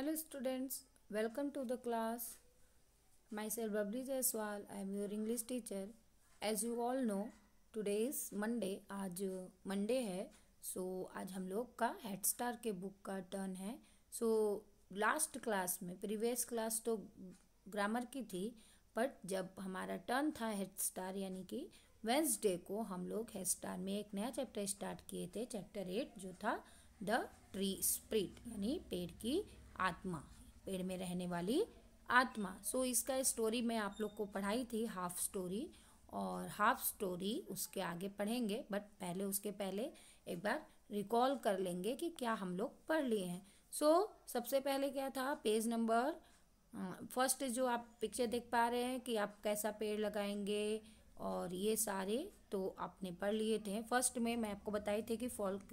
Students welcome to the class myself babli Jaiswal I am your English teacher as you all know today is Monday आज Monday है so so, आज हम लोग का head star के book का turn है सो लास्ट क्लास में प्रीवियस क्लास तो ग्रामर की थी बट जब हमारा टर्न था हेड स्टार यानी कि वेंसडे को हम लोग हेड स्टार में एक नया चैप्टर स्टार्ट किए थे चैप्टर एट जो था द ट्री स्प्रिट यानी पेड़ की आत्मा पेड़ में रहने वाली आत्मा सो so, इसका स्टोरी मैं आप लोग को पढ़ाई थी हाफ स्टोरी और हाफ स्टोरी उसके आगे पढ़ेंगे बट पहले उसके पहले एक बार रिकॉल कर लेंगे कि क्या हम लोग पढ़ लिए हैं सो so, सबसे पहले क्या था पेज नंबर फर्स्ट जो आप पिक्चर देख पा रहे हैं कि आप कैसा पेड़ लगाएंगे और ये सारे तो आपने पढ़ लिए थे फर्स्ट में मैं आपको बताई थी कि फॉल्क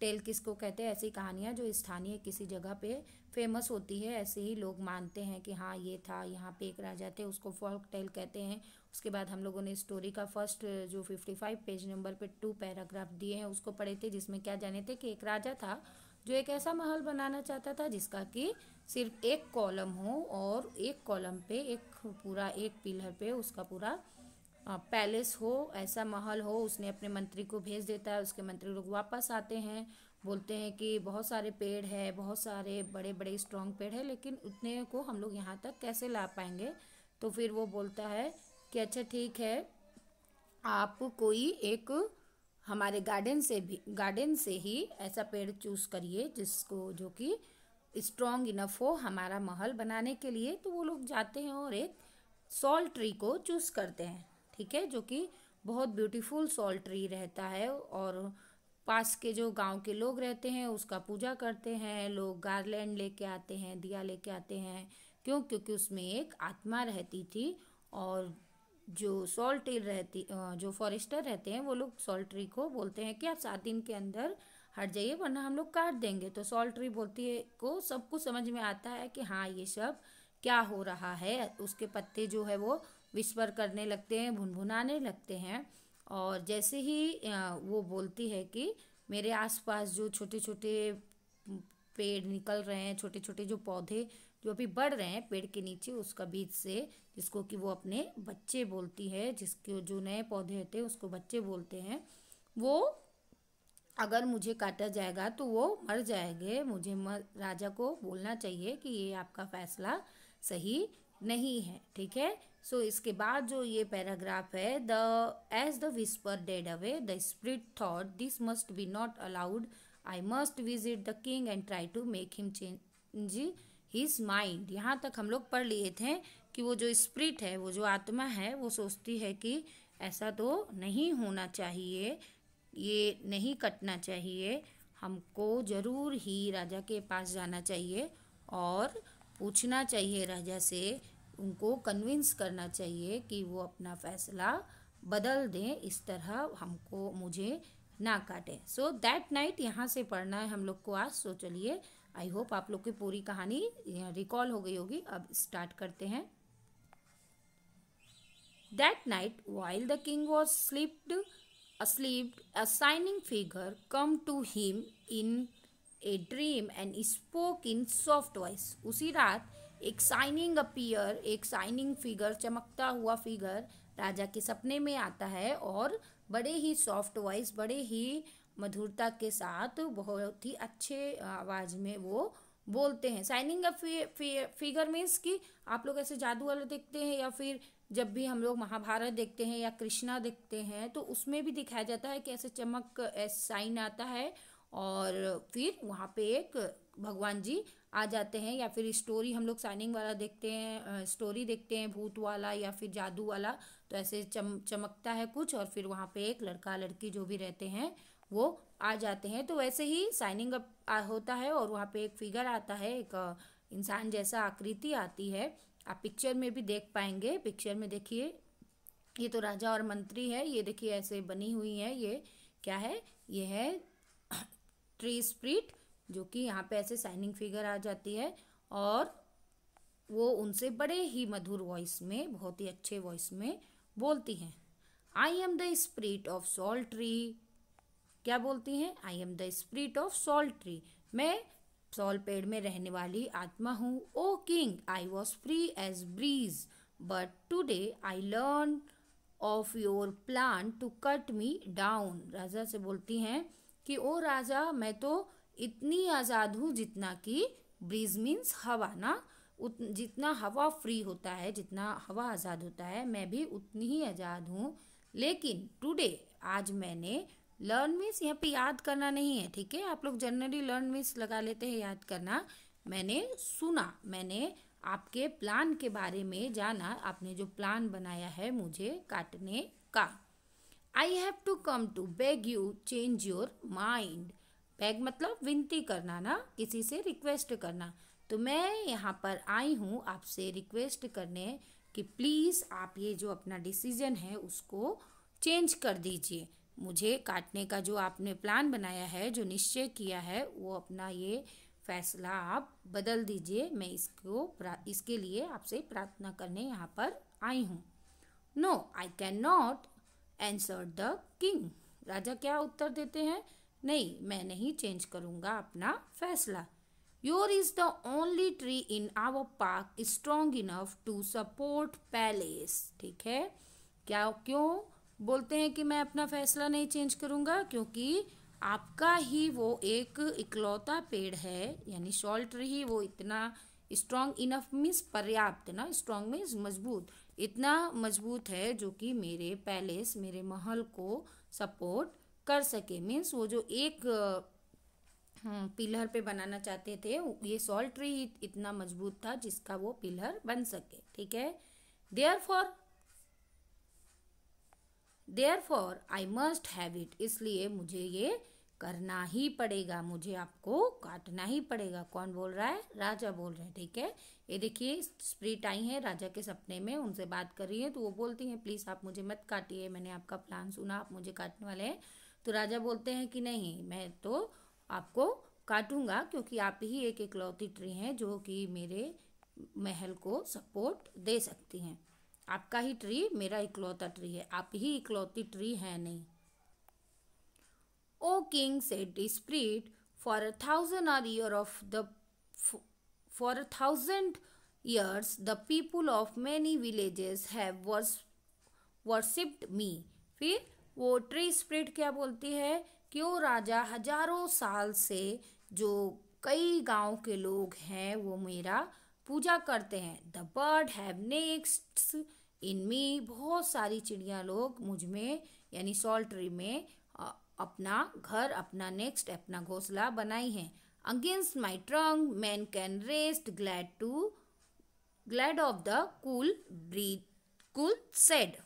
टेल किसको कहते हैं ऐसी कहानियाँ जो स्थानीय किसी जगह पे फेमस होती है ऐसे ही लोग मानते हैं कि हाँ ये था यहाँ पे एक राजा थे उसको फॉल्क टेल कहते हैं उसके बाद हम लोगों ने स्टोरी का फर्स्ट जो फिफ्टी फाइव पेज नंबर पे टू पैराग्राफ दिए हैं उसको पढ़े थे जिसमें क्या जाने थे कि एक राजा था जो एक ऐसा महल बनाना चाहता था जिसका कि सिर्फ एक कॉलम हो और एक कॉलम पे एक पूरा एक पिलर पे उसका पूरा पैलेस हो ऐसा महल हो उसने अपने मंत्री को भेज देता है उसके मंत्री लोग वापस आते हैं बोलते हैं कि बहुत सारे पेड़ है बहुत सारे बड़े बड़े स्ट्रॉन्ग पेड़ है लेकिन उतने को हम लोग यहाँ तक कैसे ला पाएंगे तो फिर वो बोलता है कि अच्छा ठीक है आप कोई एक हमारे गार्डन से भी गार्डन से ही ऐसा पेड़ चूज़ करिए जिसको जो कि स्ट्रॉन्ग इनफ हो हमारा महल बनाने के लिए तो वो लोग जाते हैं और एक सॉल ट्री को चूज़ करते हैं ठीक है जो कि बहुत ब्यूटीफुल सॉल ट्री रहता है और पास के जो गांव के लोग रहते हैं उसका पूजा करते हैं लोग गार्लैंड लेके आते हैं दिया लेके आते हैं क्यों क्योंकि उसमें एक आत्मा रहती थी और जो सॉल्टी रहती जो फॉरेस्टर रहते हैं वो लोग सॉल्ट्री को बोलते हैं कि आप सात दिन के अंदर हट जाइए वरना हम लोग काट देंगे तो सॉल्ट्री बोलती है को सब कुछ समझ में आता है कि हाँ ये सब क्या हो रहा है उसके पत्ते जो है वो विस्पर करने लगते हैं भुनभुनाने लगते हैं और जैसे ही वो बोलती है कि मेरे आसपास जो छोटे छोटे पेड़ निकल रहे हैं छोटे छोटे जो पौधे जो अभी बढ़ रहे हैं पेड़ के नीचे उसका बीज से जिसको कि वो अपने बच्चे बोलती है जिसके जो नए पौधे होते हैं उसको बच्चे बोलते हैं वो अगर मुझे काटा जाएगा तो वो मर जाएंगे मुझे मर राजा को बोलना चाहिए कि ये आपका फैसला सही नहीं है ठीक है सो इसके बाद जो ये पैराग्राफ है the as the whisper died away the spirit thought this must be not allowed I must visit the king and try to make him change his mind यहाँ तक हम लोग पढ़ लिए थे कि वो जो स्प्रिट है वो जो आत्मा है वो सोचती है कि ऐसा तो नहीं होना चाहिए ये नहीं कटना चाहिए हमको ज़रूर ही राजा के पास जाना चाहिए और पूछना चाहिए राजा से उनको कन्विंस करना चाहिए कि वो अपना फैसला बदल दें इस तरह हमको मुझे ना काटें सो दैट नाइट यहाँ से पढ़ना है हम लोग को आज सो चलिए आई होप आप लोग की पूरी कहानी रिकॉल हो गई होगी अब स्टार्ट करते हैं that night while the king was slipped asleep, a shining figure came to him in a dream and spoke in soft voice उसी रात एक साइनिंग अपियर एक साइनिंग फिगर चमकता हुआ फिगर राजा के सपने में आता है और बड़े ही सॉफ्ट वॉइस बड़े ही मधुरता के साथ बहुत ही अच्छे आवाज़ में वो बोलते हैं साइनिंग अ फिगर मीन्स कि आप लोग ऐसे जादू वाले देखते हैं या फिर जब भी हम लोग महाभारत देखते हैं या कृष्णा देखते हैं तो उसमें भी दिखाया जाता है कि ऐसे चमक साइन आता है और फिर वहाँ पे एक भगवान जी आ जाते हैं या फिर स्टोरी हम लोग साइनिंग वाला देखते हैं स्टोरी देखते हैं भूत वाला या फिर जादू वाला तो ऐसे चम चमकता है कुछ और फिर वहाँ पे एक लड़का लड़की जो भी रहते हैं वो आ जाते हैं तो वैसे ही साइनिंग अप होता है और वहाँ पे एक फिगर आता है एक इंसान जैसा आकृति आती है आप पिक्चर में भी देख पाएंगे पिक्चर में देखिए ये तो राजा और मंत्री है ये देखिए ऐसे बनी हुई है ये क्या है ये है ट्री स्प्रिट जो कि यहाँ पे ऐसे साइनिंग फिगर आ जाती है और वो उनसे बड़े ही मधुर वॉइस में बहुत ही अच्छे वॉइस में बोलती हैं I am the spirit of salt tree क्या बोलती हैं I am the spirit of salt tree मैं सॉल पेड़ में रहने वाली आत्मा हूँ O king I was free as breeze but today I learn of your plan to cut me down राजा से बोलती हैं कि ओ राजा मैं तो इतनी आज़ाद हूँ जितना कि ब्रीज मीन्स हवा ना उत जितना हवा फ्री होता है जितना हवा आज़ाद होता है मैं भी उतनी ही आज़ाद हूँ लेकिन टुडे आज मैंने लर्न मीन्स यहाँ पे याद करना नहीं है ठीक है आप लोग जनरली लर्न मीन्स लगा लेते हैं याद करना मैंने सुना मैंने आपके प्लान के बारे में जाना आपने जो प्लान बनाया है मुझे काटने का I have to come to beg you change your mind beg मतलब विनती करना ना किसी से रिक्वेस्ट करना तो मैं यहाँ पर आई हूँ आपसे रिक्वेस्ट करने कि प्लीज़ आप ये जो अपना डिसीज़न है उसको चेंज कर दीजिए मुझे काटने का जो आपने प्लान बनाया है जो निश्चय किया है वो अपना ये फैसला आप बदल दीजिए मैं इसको इसके लिए आपसे प्रार्थना करने यहाँ पर आई हूँ no I can not answer the king राजा क्या उत्तर देते हैं नहीं मैं नहीं चेंज करूंगा अपना फैसला your is the only tree in our park strong enough to support palace ठीक है क्या क्यों बोलते हैं कि मैं अपना फैसला नहीं चेंज करूँगा क्योंकि आपका ही वो एक इकलौता पेड़ है यानी शॉल्ट ही वो इतना स्ट्रॉन्ग इनफ मीन्स पर्याप्त ना स्ट्रॉन्ग मीन्स मजबूत इतना मजबूत है जो कि मेरे पैलेस मेरे महल को सपोर्ट कर सके मीन्स वो जो एक हम्म, पिलर पे बनाना चाहते थे ये सॉल्ट ट्री इतना मजबूत था जिसका वो पिलर बन सके ठीक है therefore therefore I must have it इसलिए मुझे ये करना ही पड़ेगा मुझे आपको काटना ही पड़ेगा कौन बोल रहा है राजा बोल रहे हैं ठीक है ये देखिए स्प्रिट आई है राजा के सपने में उनसे बात कर रही है तो वो बोलती हैं प्लीज़ आप मुझे मत काटिए मैंने आपका प्लान सुना आप मुझे काटने वाले हैं तो राजा बोलते हैं कि नहीं मैं तो आपको काटूंगा क्योंकि आप ही एक इकलौती ट्री हैं जो कि मेरे महल को सपोर्ट दे सकती हैं आपका ही ट्री मेरा इकलौता ट्री है आप ही इकलौती ट्री है नहीं O king, said the spirit, for a thousand or year of the for a thousand years the people of many villages have was worshipped me. फिर वो ट्री स्प्रिट क्या बोलती है कि वो राजा हजारों साल से जो कई गांव के लोग हैं वो मेरा पूजा करते हैं द बर्ड हैव नेक्स्ट इनमें बहुत सारी चिड़िया लोग मुझ में यानी सॉल्ट्री में अपना घर अपना नेक्स्ट अपना घोसला बनाई है against my trunk man can rest glad to glad of the cool breath cool shade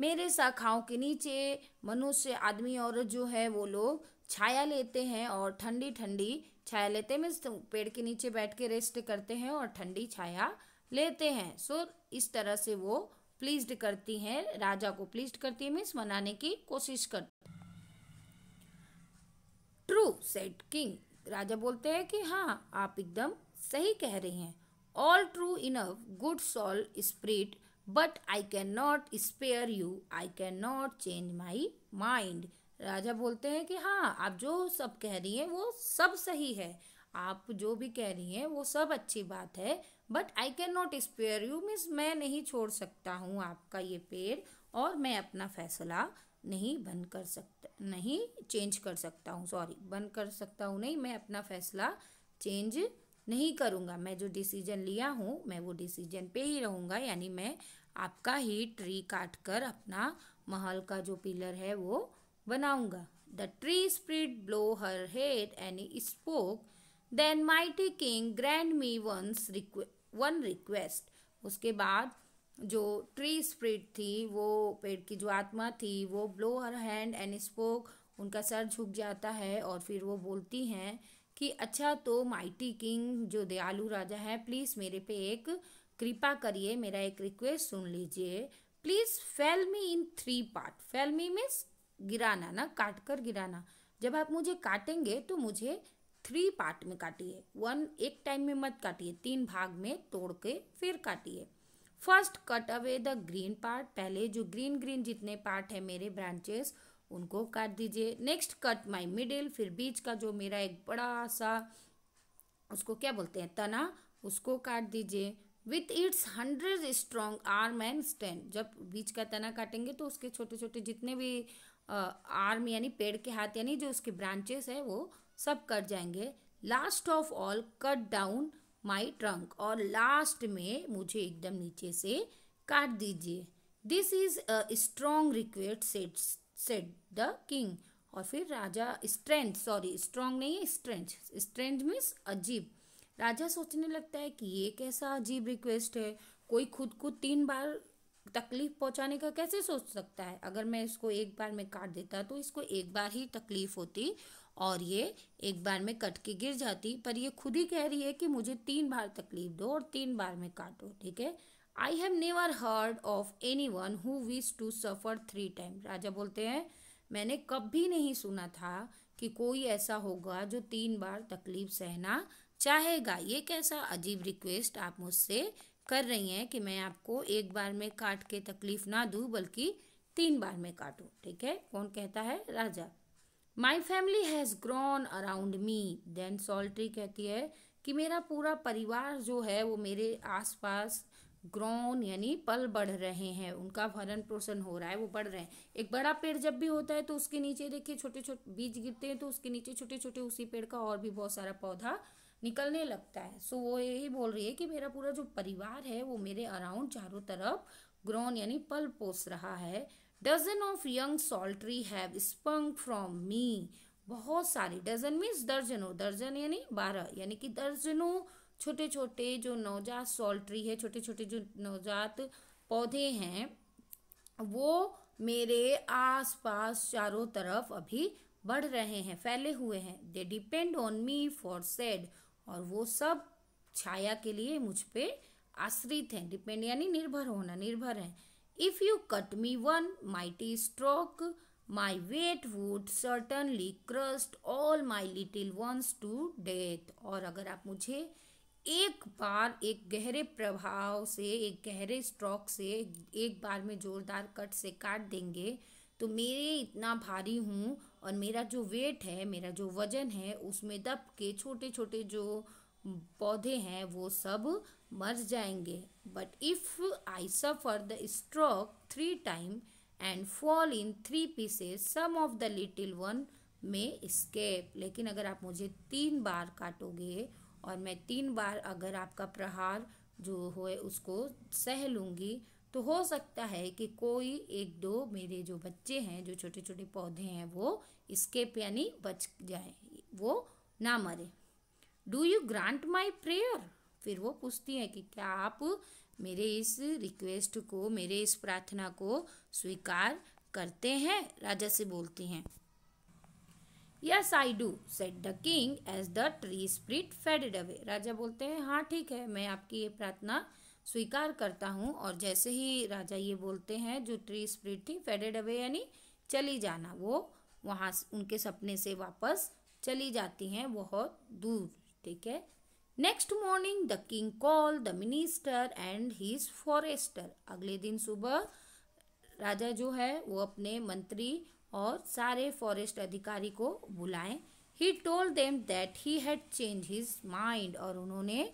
मेरे शाखाओं के नीचे मनुष्य आदमी और जो है वो लोग छाया लेते हैं और ठंडी ठंडी छाया लेते हैं मीन्स पेड़ के नीचे बैठ के रेस्ट करते हैं और ठंडी छाया लेते हैं सो so, इस तरह से वो प्लीज्ड करती हैं राजा को प्लीज्ड करती है मीन्स मनाने की कोशिश कर ट्रू सेट किंग राजा बोलते हैं कि हाँ आप एकदम सही कह रही हैं all true enough good soul spirit but I can not spare you I can not change my mind राजा बोलते हैं कि हाँ आप जो सब कह रही हैं वो सब सही है आप जो भी कह रही हैं वो सब अच्छी बात है but I can not spare you means मैं नहीं छोड़ सकता हूँ आपका ये पेड़ और मैं अपना फैसला नहीं बन कर सकता नहीं चेंज कर सकता हूँ सॉरी बन कर सकता हूँ नहीं मैं अपना फैसला चेंज नहीं करूँगा मैं जो डिसीजन लिया हूँ मैं वो डिसीजन पे ही रहूँगा यानी मैं आपका ही ट्री काट कर अपना महल का जो पिलर है वो बनाऊँगा the tree spirit blow her head and spoke then mighty king grant me once one request उसके बाद जो ट्री स्प्रिट थी वो पेड़ की जो आत्मा थी वो blow her hand and spoke उनका सर झुक जाता है और फिर वो बोलती हैं कि अच्छा तो माइटी किंग जो दयालु राजा है प्लीज़ मेरे पे एक कृपा करिए मेरा एक रिक्वेस्ट सुन लीजिए please fell me in three part fell me means गिराना ना काट कर गिराना जब आप मुझे काटेंगे तो मुझे थ्री पार्ट में काटिए वन एक टाइम में मत काटिए तीन भाग में तोड़ के फिर काटिए first cut away the green part पहले जो ग्रीन ग्रीन जितने पार्ट है मेरे ब्रांचेस उनको काट दीजिए नेक्स्ट कट माई मिडिल फिर बीच का जो मेरा एक बड़ा सा उसको क्या बोलते हैं तना उसको काट दीजिए with its hundred strong arm and stand जब बीच का तना काटेंगे तो उसके छोटे छोटे जितने भी आर्म यानी पेड़ के हाथ यानी जो उसके ब्रांचेस है वो सब कट जाएंगे last of all cut down my trunk और लास्ट में मुझे एकदम नीचे से काट दीजिए this is a strong request said said the king और फिर राजा स्ट्रेंथ सॉरी स्ट्रॉन्ग नहीं है स्ट्रेंथ स्ट्रेंथ मीन्स अजीब राजा सोचने लगता है कि ये कैसा अजीब रिक्वेस्ट है कोई खुद को तीन बार तकलीफ पहुंचाने का कैसे सोच सकता है अगर मैं इसको एक बार में काट देता तो इसको एक बार ही तकलीफ होती और ये एक बार में कट के गिर जाती पर ये खुद ही कह रही है कि मुझे तीन बार तकलीफ दो और तीन बार में काटो ठीक है I have never heard of any one who wish to suffer three time राजा बोलते हैं मैंने कभी नहीं सुना था कि कोई ऐसा होगा जो तीन बार तकलीफ सहना चाहेगा ये कैसा अजीब रिक्वेस्ट आप मुझसे कर रही हैं कि मैं आपको एक बार में काट के तकलीफ ना दूं बल्कि तीन बार में काटूं ठीक है कौन कहता है राजा my family has grown around me then sal tree कहती है कि मेरा पूरा परिवार जो है वो मेरे आसपास ग्रोन यानी पल बढ़ रहे हैं उनका भरण पोषण हो रहा है वो बढ़ रहे हैं एक बड़ा पेड़ जब भी होता है तो उसके नीचे देखिए छोटे छोटे बीज गिरते हैं तो उसके नीचे छोटे छोटे उसी पेड़ का और भी बहुत सारा पौधा निकलने लगता है सो वो यही बोल रही है कि मेरा पूरा जो परिवार है वो मेरे अराउंड चारों तरफ ग्रोन यानी पल पोस रहा है dozen of young sal tree have sprung from me बहुत सारे डजन मीन्स दर्जनों दर्जन यानी बारह यानी कि दर्जनों छोटे छोटे जो नवजात सॉल्ट्री है छोटे छोटे जो नवजात पौधे हैं वो मेरे आसपास चारों तरफ अभी बढ़ रहे हैं फैले हुए हैं they depend on me for shade और वो सब छाया के लिए मुझ पे आश्रित हैं डिपेंड यानी निर्भर होना निर्भर है if you cut me one mighty stroke my weight would certainly crushed all my little ones to death और अगर आप मुझे एक बार एक गहरे प्रभाव से एक गहरे स्ट्रोक से एक बार में जोरदार कट से काट देंगे तो मेरे इतना भारी हूँ और मेरा जो वेट है मेरा जो वज़न है उसमें दब के छोटे छोटे जो पौधे हैं वो सब मर जाएंगे but if I suffer the stroke three time and fall in three pieces some of the little one may escape लेकिन अगर आप मुझे तीन बार काटोगे और मैं तीन बार अगर आपका प्रहार जो हो उसको सह लूँगी तो हो सकता है कि कोई एक दो मेरे जो बच्चे हैं जो छोटे छोटे पौधे हैं वो स्केप यानी बच जाए वो ना मरे do you grant my prayer फिर वो पूछती है कि क्या आप मेरे इस रिक्वेस्ट को मेरे इस प्रार्थना को स्वीकार करते हैं राजा से बोलती हैं yes I do said the king as the tree spirit faded away राजा बोलते हैं हाँ ठीक है मैं आपकी ये प्रार्थना स्वीकार करता हूँ और जैसे ही राजा ये बोलते हैं जो ट्री स्प्रिट थी फेडेड अवे यानी चली जाना वो वहाँ उनके सपने से वापस चली जाती हैं बहुत दूर ठीक है next morning the king call the minister and his forester अगले दिन सुबह राजा जो है वो अपने मंत्री और सारे फॉरेस्ट अधिकारी को बुलाएं he told them that he had change his mind और उन्होंने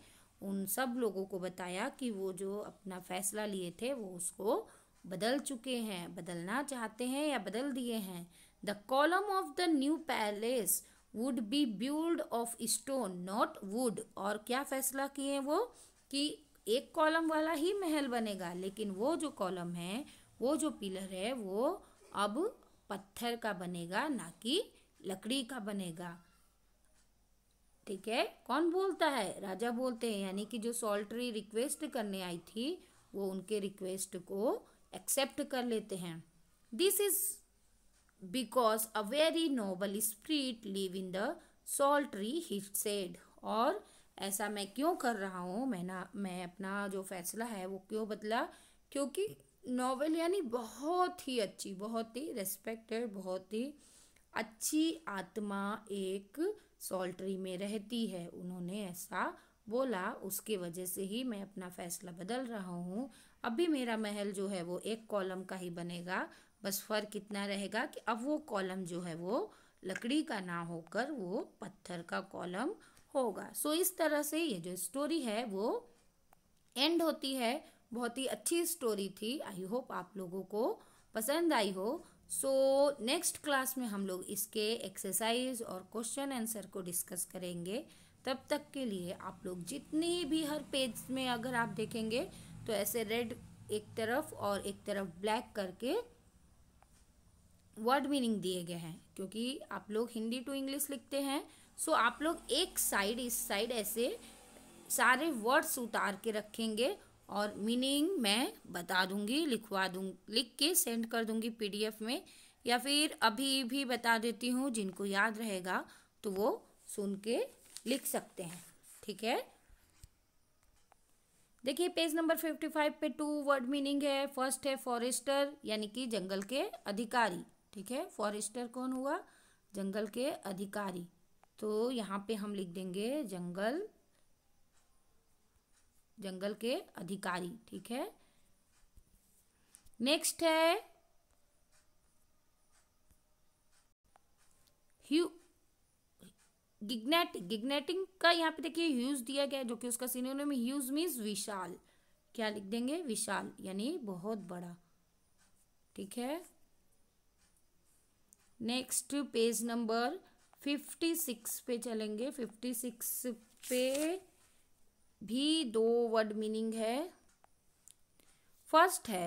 उन सब लोगों को बताया कि वो जो अपना फैसला लिए थे वो उसको बदल चुके हैं बदलना चाहते हैं या बदल दिए हैं the column of the new palace would be built of stone not wood और क्या फैसला किए वो कि एक कॉलम वाला ही महल बनेगा लेकिन वो जो कॉलम है वो जो पिलर है वो अब पत्थर का बनेगा ना कि लकड़ी का बनेगा ठीक है कौन बोलता है राजा बोलते हैं यानी कि जो सॉल्टरी रिक्वेस्ट करने आई थी वो उनके रिक्वेस्ट को एक्सेप्ट कर लेते हैं this is because a very noble spirit live in the sal tree he said और ऐसा मैं क्यों कर रहा हूँ मैं ना मैं अपना जो फैसला है वो क्यों बदला क्योंकि नॉवल यानी बहुत ही अच्छी बहुत ही रेस्पेक्टेड बहुत ही अच्छी आत्मा एक सॉल्ट्री में रहती है उन्होंने ऐसा बोला उसके वजह से ही मैं अपना फैसला बदल रहा हूँ अभी मेरा महल जो है वो एक कॉलम का ही बनेगा बस फर्क इतना रहेगा कि अब वो कॉलम जो है वो लकड़ी का ना होकर वो पत्थर का कॉलम होगा सो इस तरह से ये जो स्टोरी है वो एंड होती है बहुत ही अच्छी स्टोरी थी आई होप आप लोगों को पसंद आई हो सो नेक्स्ट क्लास में हम लोग इसके एक्सरसाइज और क्वेश्चन आंसर को डिस्कस करेंगे तब तक के लिए आप लोग जितनी भी हर पेज में अगर आप देखेंगे तो ऐसे रेड एक तरफ और एक तरफ ब्लैक करके वर्ड मीनिंग दिए गए हैं क्योंकि आप लोग हिंदी टू इंग्लिश लिखते हैं सो आप लोग एक साइड इस साइड ऐसे सारे वर्ड्स उतार के रखेंगे और मीनिंग मैं बता दूंगी लिखवा दूंगी लिख के सेंड कर दूंगी पीडीएफ में या फिर अभी भी बता देती हूँ जिनको याद रहेगा तो वो सुन के लिख सकते हैं ठीक है देखिए पेज नंबर फिफ्टी फाइव पे टू वर्ड मीनिंग है फर्स्ट है फॉरेस्टर यानी कि जंगल के अधिकारी ठीक है फॉरेस्टर कौन हुआ जंगल के अधिकारी तो यहाँ पे हम लिख देंगे जंगल जंगल के अधिकारी ठीक है नेक्स्ट है ह्यू गिग्नेटिंग गिग्नेटिंग का यहाँ पे देखिए ह्यूज दिया गया जो कि उसका सीनियर में ह्यूज मीन्स विशाल क्या लिख देंगे विशाल यानी बहुत बड़ा ठीक है next page number fifty six पे चलेंगे फिफ्टी सिक्स पे भी दो वर्ड मीनिंग है फर्स्ट है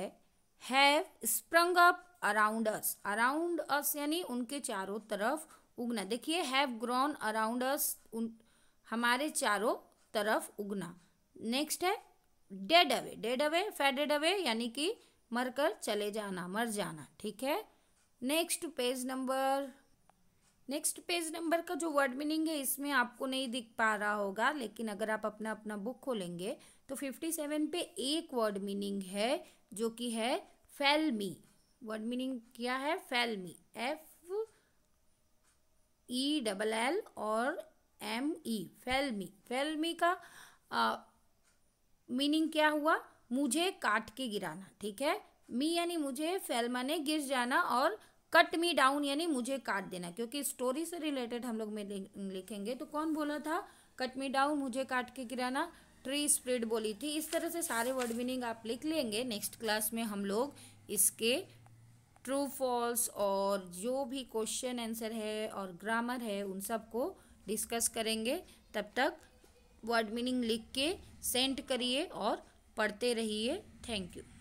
have sprung up around us around us यानी उनके चारों तरफ उगना देखिए हैव ग्रोन अराउंड अस हमारे चारों तरफ उगना नेक्स्ट है dead away dead away faded away यानी कि मरकर चले जाना मर जाना ठीक है next page number next page number का जो वर्ड मीनिंग है इसमें आपको नहीं दिख पा रहा होगा लेकिन अगर आप अपना अपना बुक खोलेंगे तो 57 पे एक वर्ड मीनिंग है जो कि है मी वर्ड मीनिंग क्या है me F E double L और M E fell me fell me का मीनिंग क्या हुआ मुझे काट के गिराना ठीक है मी यानी मुझे फेल माने गिर जाना और कट मी डाउन यानी मुझे काट देना क्योंकि स्टोरी से रिलेटेड हम लोग में लिखेंगे तो कौन बोला था कट मी डाउन मुझे काट के गिराना ट्री स्प्रिड बोली थी इस तरह से सारे वर्ड मीनिंग आप लिख लेंगे नेक्स्ट क्लास में हम लोग इसके ट्रू फॉल्स और जो भी क्वेश्चन आंसर है और ग्रामर है उन सब को डिस्कस करेंगे तब तक वर्ड मीनिंग लिख के सेंड करिए और पढ़ते रहिए थैंक यू